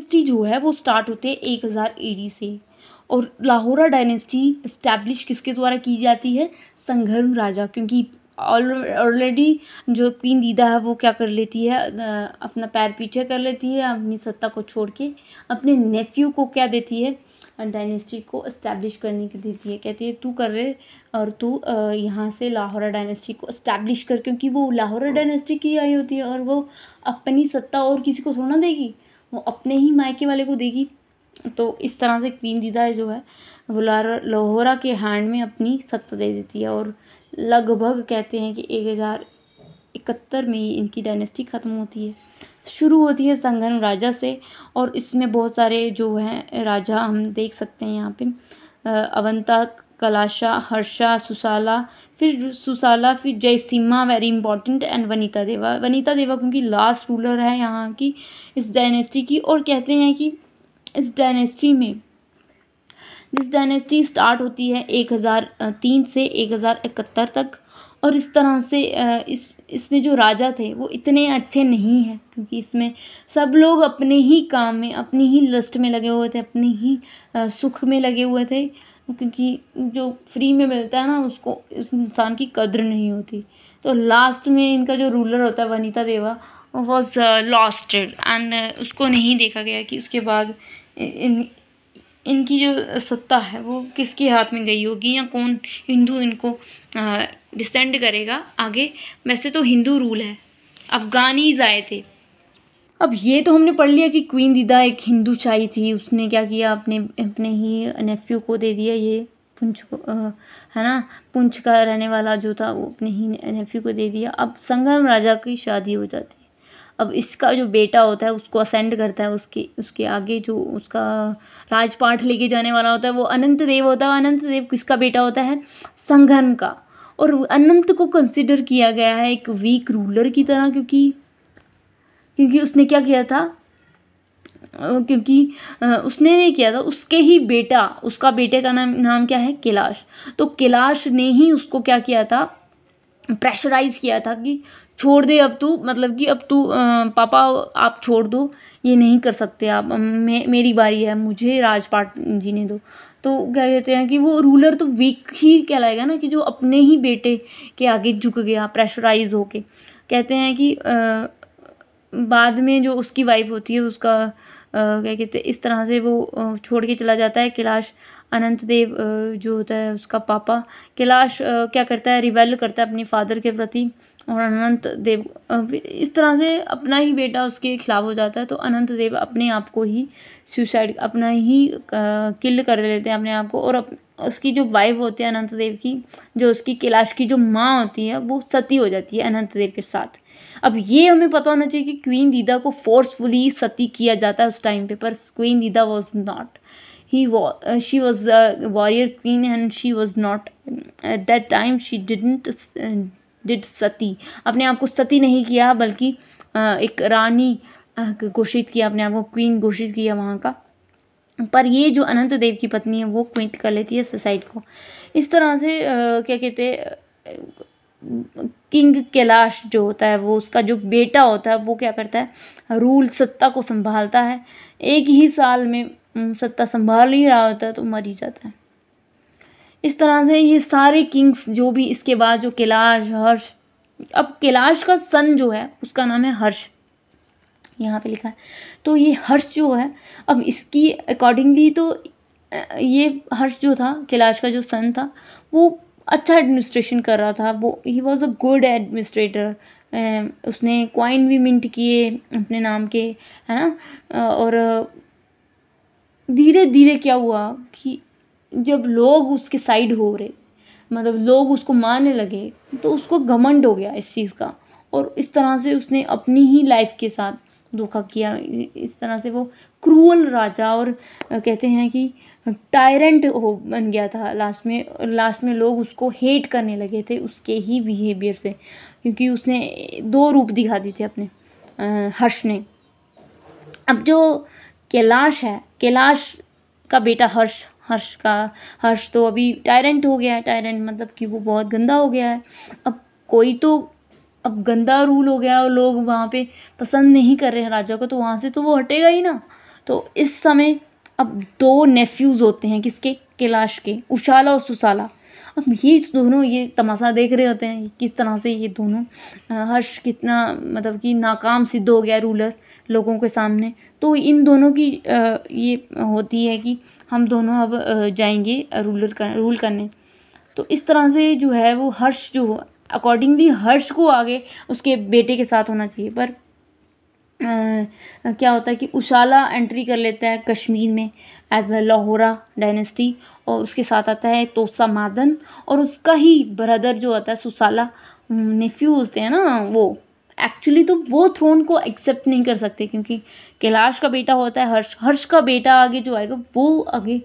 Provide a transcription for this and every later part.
Dynasty जो है वो स्टार्ट होते हैं एक हज़ार ए से और लाहौरा डायनेस्टी इस्टेब्लिश किसके द्वारा की जाती है संघर्म राजा क्योंकि ऑलरेडी जो क्वीन दीदा है वो क्या कर लेती है अपना पैर पीछे कर लेती है अपनी सत्ता को छोड़ के अपने नेफ्यू को क्या देती है डायनेस्टी को इस्टेब्लिश करने की देती है कहती है तू कर रहे और तू यहाँ से लाहौरा डायनेस्टी को इस्टेब्लिश कर क्योंकि वो लाहौरा डायनेस्टी हाँ। की आई होती है और वो अपनी सत्ता और किसी को थोड़ा देगी वो अपने ही मायके वाले को देगी तो इस तरह से क्वीन दीदा जो है वो लाहौरा के हैंड में अपनी सत्ता दे देती है और लगभग कहते हैं कि एक हज़ार इकहत्तर में ही इनकी डायनेस्टी ख़त्म होती है शुरू होती है संगन राजा से और इसमें बहुत सारे जो हैं राजा हम देख सकते हैं यहाँ पे अवंता कलाशा हर्षा सुसाला फिर सुसाला फिर Jayasimha very important and Vantideva Vanita देवा क्योंकि लास्ट रूलर है यहाँ की इस डायनेस्टी की और कहते हैं कि इस डायनेस्टी में जिस डायनेस्टी स्टार्ट होती है एक हज़ार तीन से एक हज़ार इकहत्तर तक और इस तरह से इस इसमें जो राजा थे वो इतने अच्छे नहीं हैं क्योंकि इसमें सब लोग अपने ही काम में अपनी ही लस्ट में लगे हुए थे अपने ही सुख में लगे हुए थे क्योंकि जो फ्री में मिलता है ना उसको इस इंसान की कद्र नहीं होती तो लास्ट में इनका जो रूलर होता है वनीता देवा वॉज लॉस्टेड एंड उसको नहीं देखा गया कि उसके बाद इन इनकी जो सत्ता है वो किसके हाथ में गई होगी या कौन हिंदू इनको डिसेंड uh, करेगा आगे वैसे तो हिंदू रूल है अफ़गानीज आए थे अब ये तो हमने पढ़ लिया कि क्वीन दीदा एक हिंदू चाई थी उसने क्या किया अपने अपने ही नेफ्यू को दे दिया ये पुंछ को है ना पुंछ का रहने वाला जो था वो अपने ही नेफ्यू को दे दिया अब संगम राजा की शादी हो जाती है अब इसका जो बेटा होता है उसको असेंड करता है उसके उसके आगे जो उसका राजपाठ लेके जाने वाला होता है वो अनंत देव होता है अनंत देव किसका बेटा होता है संगम का और अनंत को कंसिडर किया गया है एक वीक रूलर की तरह क्योंकि क्योंकि उसने क्या किया था क्योंकि उसने नहीं किया था उसके ही बेटा उसका बेटे का नाम नाम क्या है कैलाश तो कैलाश ने ही उसको क्या किया था प्रेशराइज किया था कि छोड़ दे अब तू मतलब कि अब तू पापा आप छोड़ दो ये नहीं कर सकते आप मे, मेरी बारी है मुझे राजपाट जीने दो तो क्या कहते हैं कि वो रूलर तो वीक ही कहलाएगा ना कि जो अपने ही बेटे के आगे झुक गया प्रेशराइज होके कहते हैं कि बाद में जो उसकी वाइफ होती है उसका क्या कहते हैं इस तरह से वो छोड़ के चला जाता है कैलाश अनंत देव जो होता है उसका पापा कैलाश क्या करता है रिवेल करता है अपने फादर के प्रति और अनंत देव इस तरह से अपना ही बेटा उसके खिलाफ हो जाता है तो अनंत देव अपने आप को ही सुसाइड अपना ही किल कर लेते हैं अपने आप को और अप, उसकी जो वाइफ होती है अनंत देव की जो उसकी कैलाश की जो माँ होती है वो सती हो जाती है अनंत देव के साथ अब ये हमें पता होना चाहिए कि क्वीन दीदा को फोर्सफुली सती किया जाता है उस टाइम पे पर queen Didda was not he she was warrior queen and she was not at that time she didn't did sati अपने आप को सती नहीं किया बल्कि uh, एक रानी uh, घोषित किया अपने आप को क्वीन घोषित किया वहाँ का पर ये जो अनंत देव की पत्नी है वो क्विंट कर लेती है सुसाइड को इस तरह से आ, uh, क्या कहते किंग कैलाश जो होता है वो उसका जो बेटा होता है वो क्या करता है रूल सत्ता को संभालता है एक ही साल में सत्ता संभाल ही रहा होता है तो मर ही जाता है इस तरह से ये सारे किंग्स जो भी इसके बाद जो कैलाश हर्ष अब कैलाश का सन जो है उसका नाम है हर्ष यहाँ पे लिखा है तो ये हर्ष जो है अब इसकी अकॉर्डिंगली तो ये हर्ष जो था कैलाश का जो सन था वो अच्छा एडमिनिस्ट्रेशन कर रहा था वो he was a good administrator उसने कॉइन भी मिंट किए अपने नाम के है ना और धीरे धीरे क्या हुआ कि जब लोग उसके साइड हो रहे मतलब लोग उसको मानने लगे तो उसको घमंड हो गया इस चीज़ का और इस तरह से उसने अपनी ही लाइफ के साथ धोखा किया इस तरह से वो क्रूअल राजा और कहते हैं कि टायरेंट हो बन गया था लास्ट में लास्ट में लोग उसको हेट करने लगे थे उसके ही बिहेवियर से क्योंकि उसने दो रूप दिखा दिए थे अपने आ, हर्ष ने अब जो कैलाश है कैलाश का बेटा हर्ष हर्ष का हर्ष तो अभी टायरेंट हो गया है टायरेंट मतलब कि वो बहुत गंदा हो गया है अब कोई तो अब गंदा रूल हो गया और लोग वहाँ पे पसंद नहीं कर रहे हैं राजा को तो वहाँ से तो वो हटेगा ही ना तो इस समय अब दो नेफ्यूज़ होते हैं किसके कैलाश के उशाला और सुशाला अब ये दोनों ये तमाशा देख रहे होते हैं किस तरह से ये दोनों हर्ष कितना मतलब कि नाकाम सिद्ध हो गया रूलर लोगों के सामने तो इन दोनों की ये होती है कि हम दोनों अब जाएंगे रूलर कर, रूल करने तो इस तरह से जो है वो हर्ष जो अकॉर्डिंगली हर्ष को आगे उसके बेटे के साथ होना चाहिए पर क्या होता है कि उशाला एंट्री कर लेता है कश्मीर में एज अ लाहौरा डायनेस्टी और उसके साथ आता है तोसा मादन और उसका ही ब्रदर जो आता है सुसाला नेफ्यू होते हैं ना वो एक्चुअली तो वो थ्रोन को एक्सेप्ट नहीं कर सकते क्योंकि कैलाश का बेटा होता है हर्ष हर्ष का बेटा आगे जो आएगा वो आगे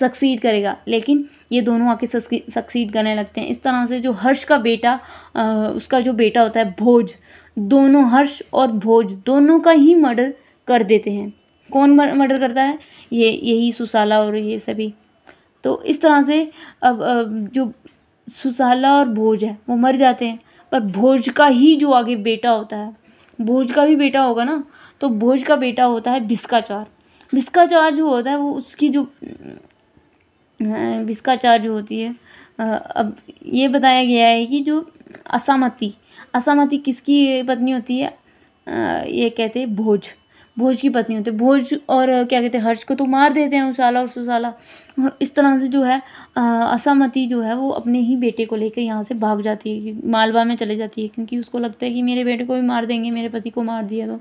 सक्सीड करेगा लेकिन ये दोनों आके सक्सीड करने लगते हैं इस तरह से जो हर्ष का बेटा आ, उसका जो बेटा होता है भोज दोनों हर्ष और भोज दोनों का ही मर्डर कर देते हैं कौन मर्डर करता है ये यही सुसाला और ये सभी तो इस तरह से अब, अब जो सुसाला और भोज है वो मर जाते हैं पर भोज का ही जो आगे बेटा होता है भोज का भी बेटा होगा ना तो भोज का बेटा होता है भिस्काचार भिस्काचार जो होता है वो उसकी जो भिस्काचार जो होती है अब ये बताया गया है कि जो असामती असामती किसकी पत्नी होती है ये कहते हैं भोज भोज की पत्नी होती है भोज और क्या कहते हैं हर्ष को तो मार देते हैं उसाला और सुसाला और इस तरह से जो है असामती जो है वो अपने ही बेटे को लेकर यहाँ से भाग जाती है मालवा में चले जाती है क्योंकि उसको लगता है कि मेरे बेटे को भी मार देंगे मेरे पति को मार दिया तो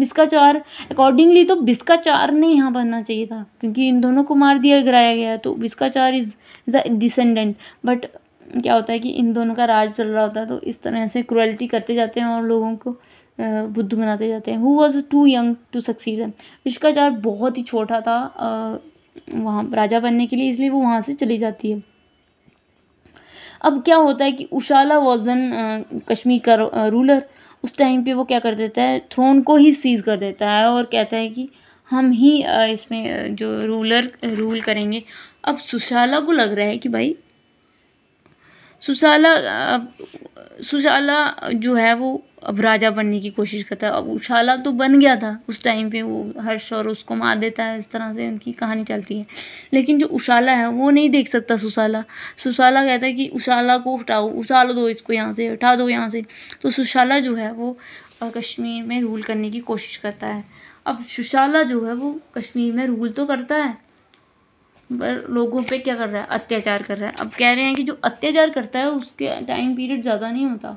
बिस्काचार अकॉर्डिंगली तो बिस्काचार ने यहाँ बनना चाहिए था क्योंकि इन दोनों को मार दिया गिराया गया तो Bhikshachara is the descendant but क्या होता है कि इन दोनों का राज चल रहा होता है तो इस तरह से क्रुएल्टी करते जाते हैं और लोगों को बुद्ध बनाते जाते हैं who was too young to succeed Bhikshachara बहुत ही छोटा था वहाँ राजा बनने के लिए इसलिए वो वहाँ से चली जाती है अब क्या होता है कि उशाला वॉजन कश्मीर का रूलर उस टाइम पे वो क्या कर देता है थ्रोन को ही सीज कर देता है और कहता है कि हम ही इसमें जो रूलर रूल करेंगे अब सुशाला को लग रहा है कि भाई सुशाला सुशाला जो है वो अब राजा बनने की कोशिश करता है अब उशाला तो बन गया था उस टाइम पे वो हर्ष और उसको मार देता है इस तरह से उनकी कहानी चलती है लेकिन जो उशाला है वो नहीं देख सकता सुशाला सुशाला कहता है कि उशाला को हटाओ उशाला दो इसको यहाँ से हटा दो यहाँ से तो सुशाला जो है वो कश्मीर में रूल करने की कोशिश करता है अब सुशाला जो है वो कश्मीर में रूल तो करता है लोगों पे क्या कर रहा है अत्याचार कर रहा है अब कह रहे हैं कि जो अत्याचार करता है उसके टाइम पीरियड ज़्यादा नहीं होता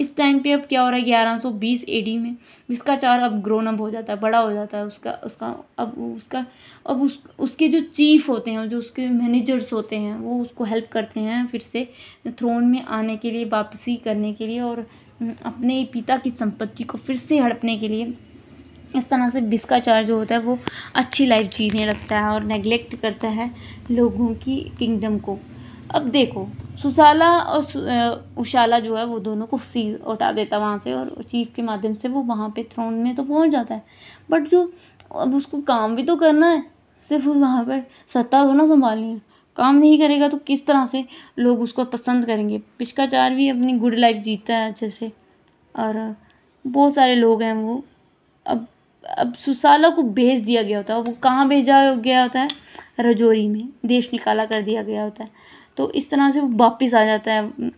इस टाइम पे अब क्या हो रहा है ग्यारह सौ बीस ए डी में इसका चार अब ग्रोन अप हो जाता है बड़ा हो जाता है उसका उसका अब उसका अब उस उसके जो चीफ होते हैं जो उसके मैनेजर्स होते हैं वो उसको हेल्प करते हैं फिर से थ्रोन में आने के लिए वापसी करने के लिए और अपने पिता की संपत्ति को फिर से हड़पने के लिए इस तरह से बिस्का चार जो होता है वो अच्छी लाइफ जीने लगता है और नेग्लेक्ट करता है लोगों की किंगडम को अब देखो सुशाला और उशाला जो है वो दोनों को सी उठा देता वहाँ से और चीफ के माध्यम से वो वहाँ पे थ्रोन में तो पहुँच जाता है बट जो अब उसको काम भी तो करना है सिर्फ वहाँ पर सत्ता तो ना संभालनी है काम नहीं करेगा तो किस तरह से लोग उसको पसंद करेंगे पिश्काचार भी अपनी गुड लाइफ जीता है अच्छे से और बहुत सारे लोग हैं वो अब अब सुसाला को भेज दिया गया होता है वो कहाँ भेजा गया होता है रजौरी में देश निकाला कर दिया गया होता है तो इस तरह से वो वापस आ जाता है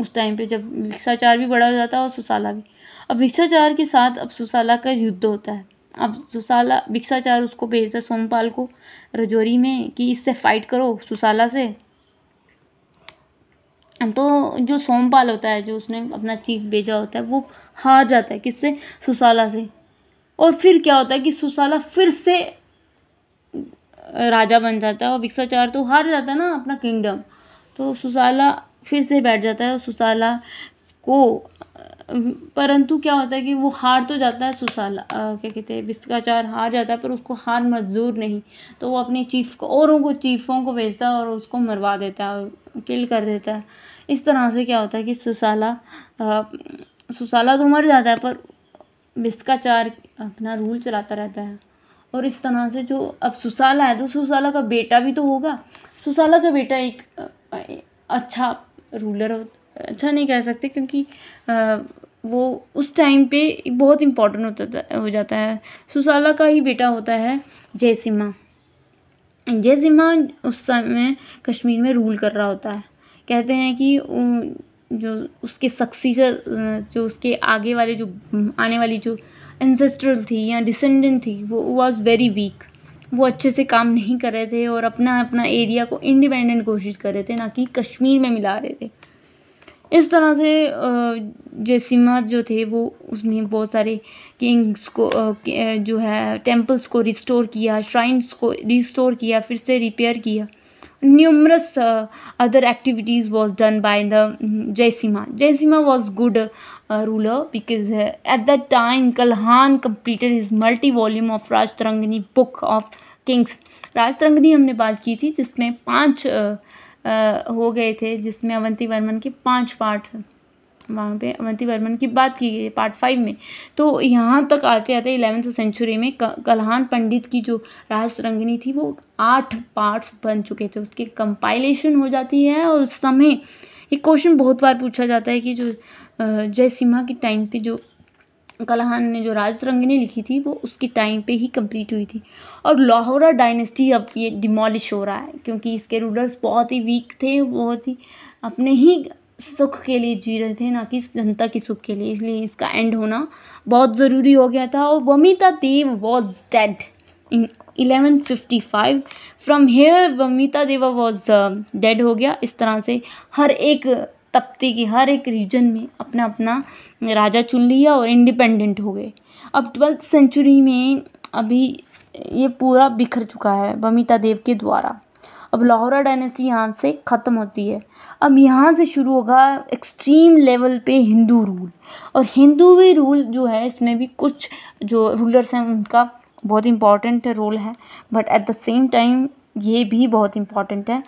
उस टाइम पे जब भिक्षाचार भी बड़ा हो जाता है और सुसाला भी अब भिक्षाचार के साथ अब सुसाला का युद्ध होता है अब सुसाला भिक्षाचार उसको भेजता है सोमपाल को रजौरी में कि इससे फाइट करो सुसाला से तो जो सोमपाल होता है जो उसने अपना चीफ भेजा होता है वो हार जाता है किससे सुसाला से और फिर क्या होता है कि सुसाला फिर से राजा बन जाता है और विक्साचार तो हार जाता है ना अपना किंगडम तो सुसाला फिर से बैठ जाता है और सुसाला को परंतु क्या होता है कि वो हार तो जाता है सुसाला क्या कहते हैं विस्काचार हार जाता है पर उसको हार मजदूर नहीं तो वो अपने चीफ को औरों को चीफों को भेजता है और उसको मरवा देता है और किल कर देता है इस तरह से क्या होता है कि सुसाला आ, सुसाला तो मर जाता है पर मिसकाचार अपना रूल चलाता रहता है और इस तरह से जो अब सुसाला है तो सुसाला का बेटा भी तो होगा सुसाला का बेटा एक अच्छा रूलर हो अच्छा नहीं कह सकते क्योंकि वो उस टाइम पे बहुत इम्पोर्टेंट होता हो जाता है सुसाला का ही बेटा होता है जयसिम्हा जयसिम्हा उस समय कश्मीर में रूल कर रहा होता है कहते हैं कि जो उसके सक्सीजर जो उसके आगे वाले जो हम्म, आने वाली जो एंसेस्ट्रल थी या डिसेंडेंट थी वो वॉज वेरी वीक वो अच्छे से काम नहीं कर रहे थे और अपना अपना एरिया को इंडिपेंडेंट कोशिश कर रहे थे ना कि कश्मीर में मिला रहे थे इस तरह से जयसिम्हा जो थे वो उसने बहुत सारे किंग्स को जो है टेम्पल्स को रिस्टोर किया श्राइन्स को रिस्टोर किया फिर से रिपेयर किया numerous uh, other activities was done by the jaisima jaisima was good uh, ruler because uh, at that time Kalhan completed his multi-volume of Rajtarangani book of kings kings humne baat ki thi jisme panch uh, uh, ho gaye the jisme avanti varman ke panch part the वहाँ पे अवंती वर्मन की बात की गई है part five में तो यहाँ तक आते आते इलेवेंथ सेंचुरी में कल्हान पंडित की जो रास रंगनी थी वो आठ पार्ट्स बन चुके थे उसकी कंपाइलेशन हो जाती है और उस समय ये क्वेश्चन बहुत बार पूछा जाता है कि जो जय सिम्हा के टाइम पे जो कलहान ने जो राज रंगनी लिखी थी वो उसके टाइम पे ही कंप्लीट हुई थी और लाहौरा डायनेस्टी अब ये डिमोलिश हो रहा है क्योंकि इसके रूलर्स बहुत ही वीक थे बहुत ही अपने ही सुख के लिए जी रहे थे ना कि जनता के सुख के लिए इसलिए इसका एंड होना बहुत ज़रूरी हो गया था और Vantideva was dead in fifty five from here Vantideva was dead uh, हो गया इस तरह से हर एक तपते के हर एक रीजन में अपना अपना राजा चुन लिया और इंडिपेंडेंट हो गए अब ट्वेल्थ सेंचुरी में अभी ये पूरा बिखर चुका है वमिता देव के द्वारा अब लाहौरा डायनेस्टी यहाँ से ख़त्म होती है अब यहाँ से शुरू होगा एक्सट्रीम लेवल पे हिंदू रूल और भी रूल जो है इसमें भी कुछ जो रूलर्स हैं उनका बहुत इम्पॉर्टेंट रोल है but at the same time ये भी बहुत इम्पॉर्टेंट है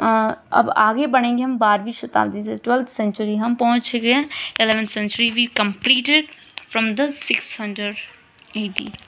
आ, अब आगे बढ़ेंगे हम बारहवीं शताब्दी से ट्वेल्थ सेंचुरी हम पहुँच गए eleventh century we completed from the six hundred eighty